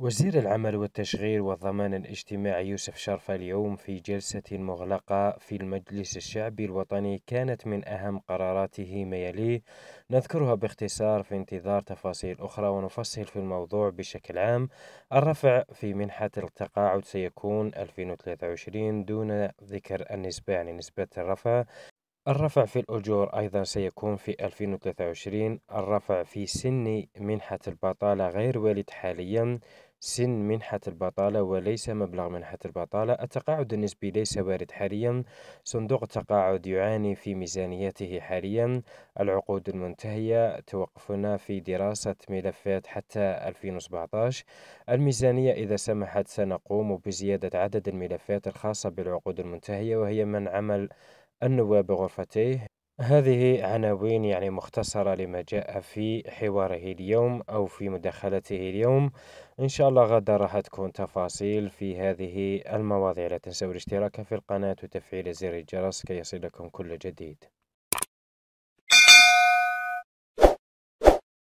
وزير العمل والتشغيل والضمان الاجتماعي يوسف شرف اليوم في جلسة مغلقة في المجلس الشعبي الوطني كانت من أهم قراراته ما يلي نذكرها باختصار في انتظار تفاصيل أخرى ونفصل في الموضوع بشكل عام الرفع في منحة التقاعد سيكون 2023 دون ذكر النسبة يعني نسبة الرفع الرفع في الأجور أيضا سيكون في 2023 الرفع في سن منحة البطالة غير والد حاليا سن منحة البطالة وليس مبلغ منحة البطالة التقاعد النسبي ليس وارد حاليا صندوق التقاعد يعاني في ميزانيته حاليا العقود المنتهية توقفنا في دراسة ملفات حتى 2017 الميزانية إذا سمحت سنقوم بزيادة عدد الملفات الخاصة بالعقود المنتهية وهي من عمل النواب غرفتيه هذه عناوين يعني مختصرة لما جاء في حواره اليوم أو في مداخلته اليوم إن شاء الله غدا راح تكون تفاصيل في هذه المواضيع لا تنسوا الاشتراك في القناة وتفعيل زر الجرس كي يصلكم كل جديد